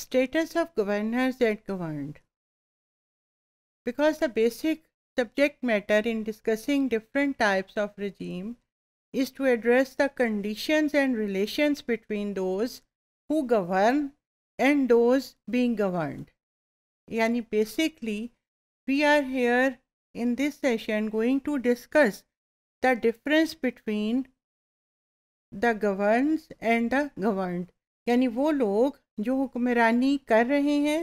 Status of governors and governed. Because the basic subject matter in discussing different types of regime is to address the conditions and relations between those who govern and those being governed. Yani basically, we are here in this session going to discuss the difference between the governs and the governed. Yani वो लोग जो हुक्मरानी कर रहे हैं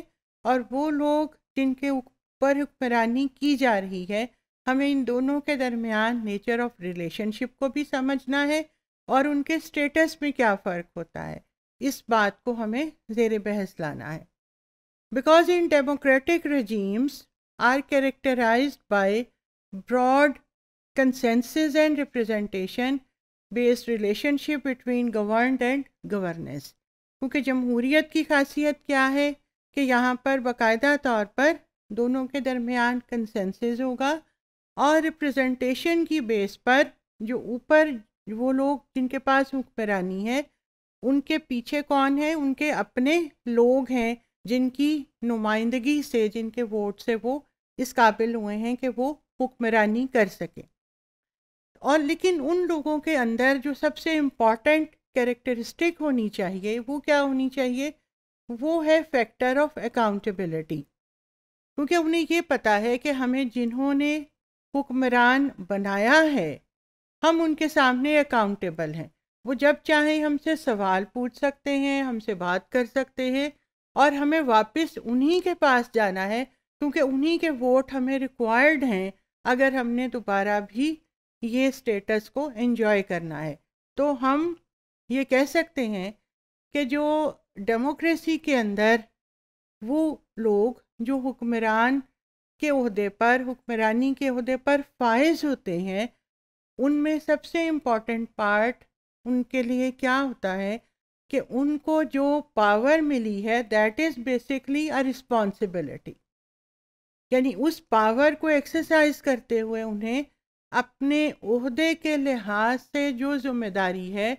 और वो लोग जिनके ऊपर हुक्मरानी की जा रही है हमें इन दोनों के दरमियान नेचर ऑफ रिलेशनशिप को भी समझना है और उनके स्टेटस में क्या फ़र्क होता है इस बात को हमें जेर बहस लाना है because in democratic regimes are characterised by broad consensus and representation based relationship between govern and governance क्योंकि जमहूरीत की खासियत क्या है कि यहाँ पर बाकायदा तौर पर दोनों के दरमियान कंसेंसस होगा और रिप्रजेंटेशन की बेस पर जो ऊपर वो लोग जिनके पास हुक्मरानी है उनके पीछे कौन है उनके अपने लोग हैं जिनकी नुमाइंदगी से जिनके वोट से वो इस काबिल हुए हैं कि वो हुक्मरानी कर सकें और लेकिन उन लोगों के अंदर जो सबसे इम्पॉर्टेंट कैरेक्टरिस्टिक होनी चाहिए वो क्या होनी चाहिए वो है फैक्टर ऑफ अकाउंटेबिलिटी क्योंकि उन्हें ये पता है कि हमें जिन्होंने हुक्मरान बनाया है हम उनके सामने अकाउंटेबल हैं वो जब चाहे हमसे सवाल पूछ सकते हैं हमसे बात कर सकते हैं और हमें वापस उन्हीं के पास जाना है क्योंकि उन्हीं के वोट हमें रिक्वायर्ड हैं अगर हमने दोबारा भी ये स्टेटस को एंजॉय करना है तो हम ये कह सकते हैं कि जो डेमोक्रेसी के अंदर वो लोग जो हुक्मरान के अहदे पर हुक्मरानी के अहदे पर फायज होते हैं उनमें सबसे इम्पॉर्टेंट पार्ट उनके लिए क्या होता है कि उनको जो पावर मिली है that is basically a responsibility यानी उस पावर को एक्सरसाइज करते हुए उन्हें अपने अहदे के लिहाज से जो जिम्मेदारी है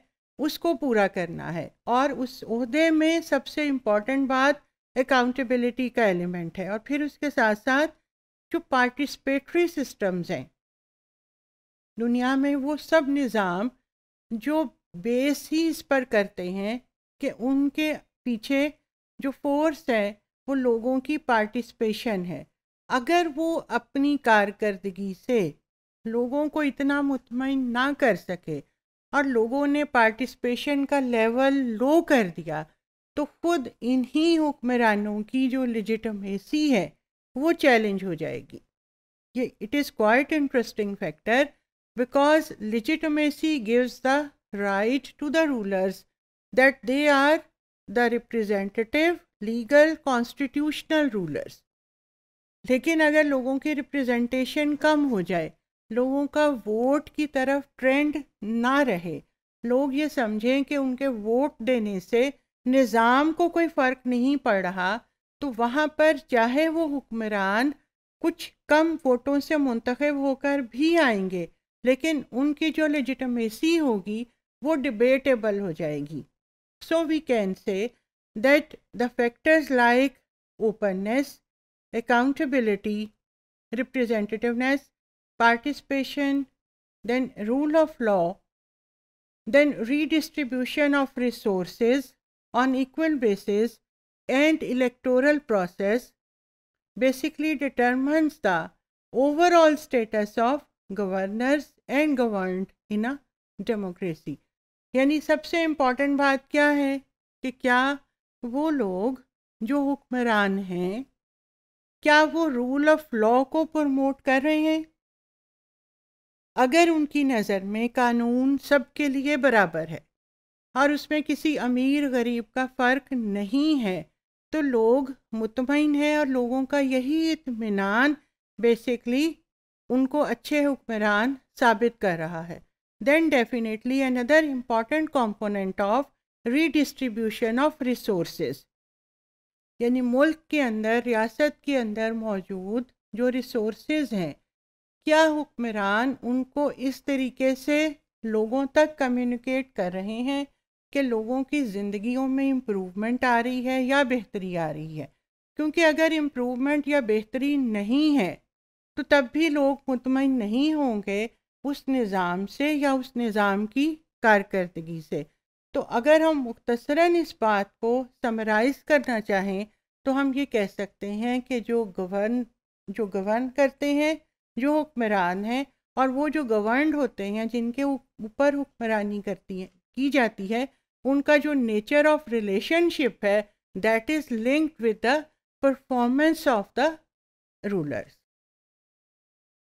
उसको पूरा करना है और उस उसदे में सबसे इम्पॉर्टेंट बात अकाउंटेबिलिटी का एलिमेंट है और फिर उसके साथ साथ जो पार्टिसिपेटरी सिस्टम्स हैं दुनिया में वो सब निज़ाम जो बेस ही इस पर करते हैं कि उनके पीछे जो फोर्स है वो लोगों की पार्टिसिपेशन है अगर वो अपनी कारकर्दगी से लोगों को इतना मुतमिन ना कर सके और लोगों ने पार्टिसिपेशन का लेवल लो कर दिया तो खुद इन्हीं हुक्मरानों की जो लिजिटमेसी है वो चैलेंज हो जाएगी ये it is quite interesting factor because legitimacy gives the right to the rulers that they are the representative legal constitutional rulers लेकिन अगर लोगों की रिप्रेजेंटेशन कम हो जाए लोगों का वोट की तरफ ट्रेंड ना रहे लोग ये समझें कि उनके वोट देने से निज़ाम को कोई फ़र्क नहीं पड़ रहा तो वहाँ पर चाहे वो हुक्मरान कुछ कम वोटों से मुंतखब होकर भी आएंगे लेकिन उनकी जो लेजिटमेसी होगी वो डिबेटेबल हो जाएगी so we can say that the factors like openness accountability representativeness, participation, then rule of law, then redistribution of resources on equal basis and electoral process basically determines the overall status of governors and governed in a democracy. यानी सबसे important बात क्या है कि क्या वो लोग जो हुक्मरान हैं क्या वो रूल ऑफ लॉ को प्रमोट कर रहे हैं अगर उनकी नज़र में कानून सबके लिए बराबर है और उसमें किसी अमीर गरीब का फ़र्क नहीं है तो लोग मुतमिन हैं और लोगों का यही इतमान बेसिकली उनको अच्छे हुक्मरान साबित कर रहा है then definitely another important component of redistribution of resource यानी मुल्क के अंदर रियासत के अंदर मौजूद जो रिसोर्स हैं क्या हुक्मरान उनको इस तरीके से लोगों तक कम्युनिकेट कर रहे हैं कि लोगों की ज़िंदगियों में इम्प्रूवमेंट आ रही है या बेहतरी आ रही है क्योंकि अगर इम्प्रूवमेंट या बेहतरी नहीं है तो तब भी लोग मुतमिन नहीं होंगे उस निज़ाम से या उस निज़ाम की कारकर्दगी से तो अगर हम मुख्तरा इस बात को समराइज़ करना चाहें तो हम ये कह सकते हैं कि जो गवर्न जो गवर्न करते हैं जो हुक्मरान हैं और वो जो गवर्नड होते हैं जिनके ऊपर हुक्मरानी करती है की जाती है उनका जो नेचर ऑफ रिलेशनशिप है that is linked with the performance of the rulers